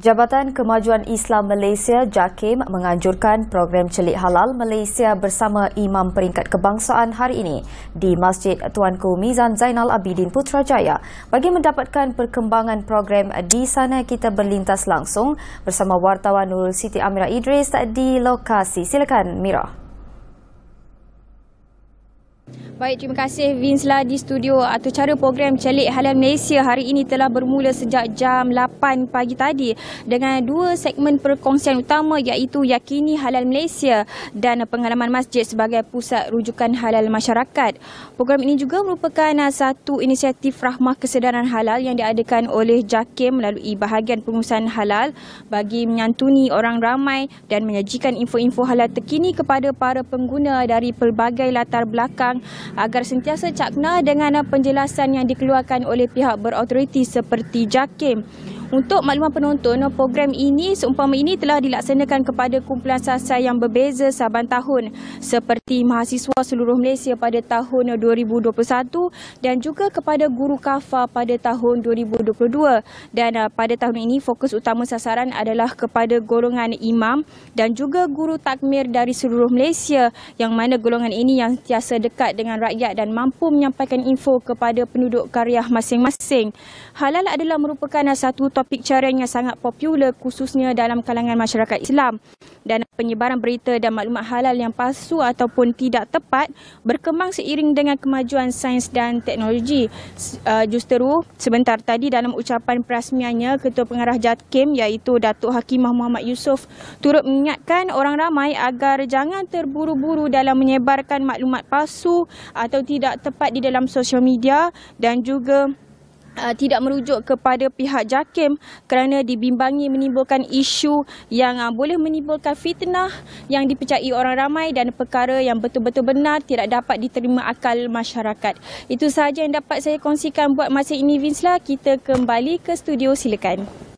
Jabatan Kemajuan Islam Malaysia JAKIM menganjurkan program Celik Halal Malaysia bersama Imam Peringkat Kebangsaan hari ini di Masjid Tuanku Mizan Zainal Abidin Putrajaya. Bagi mendapatkan perkembangan program di sana, kita berlintas langsung bersama wartawan Nurul Siti Amira Idris di lokasi. Silakan, Mirah. Baik, terima kasih Vince lah di studio atau cara program Celik Halal Malaysia hari ini telah bermula sejak jam 8 pagi tadi dengan dua segmen perkongsian utama iaitu Yakini Halal Malaysia dan pengalaman masjid sebagai pusat rujukan halal masyarakat. Program ini juga merupakan uh, satu inisiatif rahmah kesedaran halal yang diadakan oleh JAKIM melalui bahagian pengurusan halal bagi menyantuni orang ramai dan menyajikan info-info halal terkini kepada para pengguna dari pelbagai latar belakang agar sentiasa cakna dengan penjelasan yang dikeluarkan oleh pihak berautoriti seperti JAKIM. Untuk makluman penonton, program ini seumpama ini telah dilaksanakan kepada kumpulan sasar yang berbeza saban tahun seperti mahasiswa seluruh Malaysia pada tahun 2021 dan juga kepada guru kafa pada tahun 2022 dan uh, pada tahun ini fokus utama sasaran adalah kepada golongan imam dan juga guru takmir dari seluruh Malaysia yang mana golongan ini yang sentiasa dekat dengan rakyat dan mampu menyampaikan info kepada penduduk karya masing-masing. Halal adalah merupakan uh, satu sebuah picturing yang sangat popular khususnya dalam kalangan masyarakat Islam dan penyebaran berita dan maklumat halal yang palsu ataupun tidak tepat berkembang seiring dengan kemajuan sains dan teknologi. Uh, justeru sebentar tadi dalam ucapan perasmiannya Ketua Pengarah JATKIM iaitu Datuk Hakimah Muhammad Yusof turut mengingatkan orang ramai agar jangan terburu-buru dalam menyebarkan maklumat palsu atau tidak tepat di dalam sosial media dan juga Uh, tidak merujuk kepada pihak JAKIM kerana dibimbangi menimbulkan isu yang uh, boleh menimbulkan fitnah yang dipercayai orang ramai dan perkara yang betul-betul benar tidak dapat diterima akal masyarakat. Itu sahaja yang dapat saya kongsikan buat masa ini Vinslah. Kita kembali ke studio silakan.